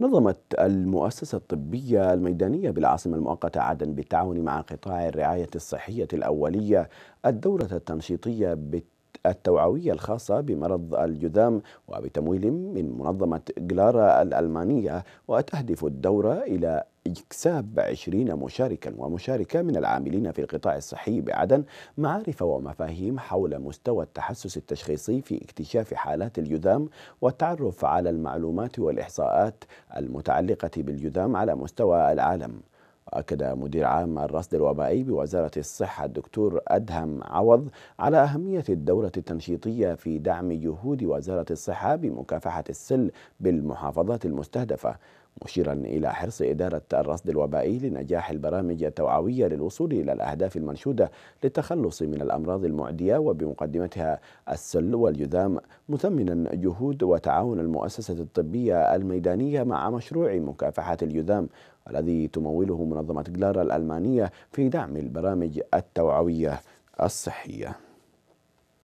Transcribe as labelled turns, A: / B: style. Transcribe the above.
A: نظمت المؤسسة الطبية الميدانية بالعاصمة المؤقتة عدن بالتعاون مع قطاع الرعاية الصحية الأولية الدورة التنشيطية بالتعاون التوعوية الخاصة بمرض الجذام وبتمويل من منظمة جلارا الألمانية وتهدف الدورة إلى إكساب 20 مشاركا ومشاركة من العاملين في القطاع الصحي بعدن معارف ومفاهيم حول مستوى التحسس التشخيصي في اكتشاف حالات الجذام والتعرف على المعلومات والإحصاءات المتعلقة بالجذام على مستوى العالم وأكد مدير عام الرصد الوبائي بوزارة الصحة الدكتور أدهم عوض على أهمية الدورة التنشيطية في دعم جهود وزارة الصحة بمكافحة السل بالمحافظات المستهدفة مشيرا إلى حرص إدارة الرصد الوبائي لنجاح البرامج التوعوية للوصول إلى الأهداف المنشودة للتخلص من الأمراض المعدية وبمقدمتها السل والجذام مثمنا جهود وتعاون المؤسسة الطبية الميدانية مع مشروع مكافحة الجذام الذي تموله منظمة جلارا الألمانية في دعم البرامج التوعوية الصحية